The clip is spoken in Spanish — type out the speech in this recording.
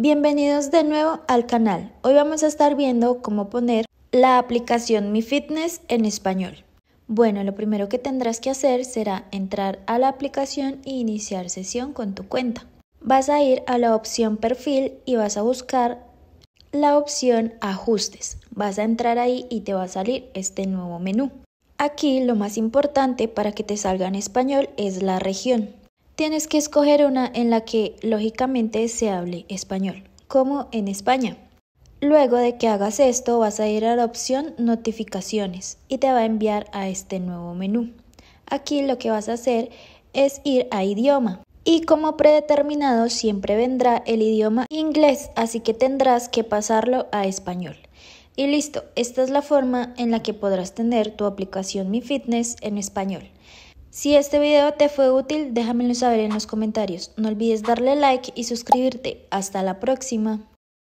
Bienvenidos de nuevo al canal. Hoy vamos a estar viendo cómo poner la aplicación Mi Fitness en español. Bueno, lo primero que tendrás que hacer será entrar a la aplicación e iniciar sesión con tu cuenta. Vas a ir a la opción perfil y vas a buscar la opción ajustes. Vas a entrar ahí y te va a salir este nuevo menú. Aquí lo más importante para que te salga en español es la región tienes que escoger una en la que lógicamente se hable español, como en España. Luego de que hagas esto vas a ir a la opción notificaciones y te va a enviar a este nuevo menú. Aquí lo que vas a hacer es ir a idioma y como predeterminado siempre vendrá el idioma inglés, así que tendrás que pasarlo a español. Y listo, esta es la forma en la que podrás tener tu aplicación Mi Fitness en español. Si este video te fue útil, déjamelo saber en los comentarios. No olvides darle like y suscribirte. Hasta la próxima.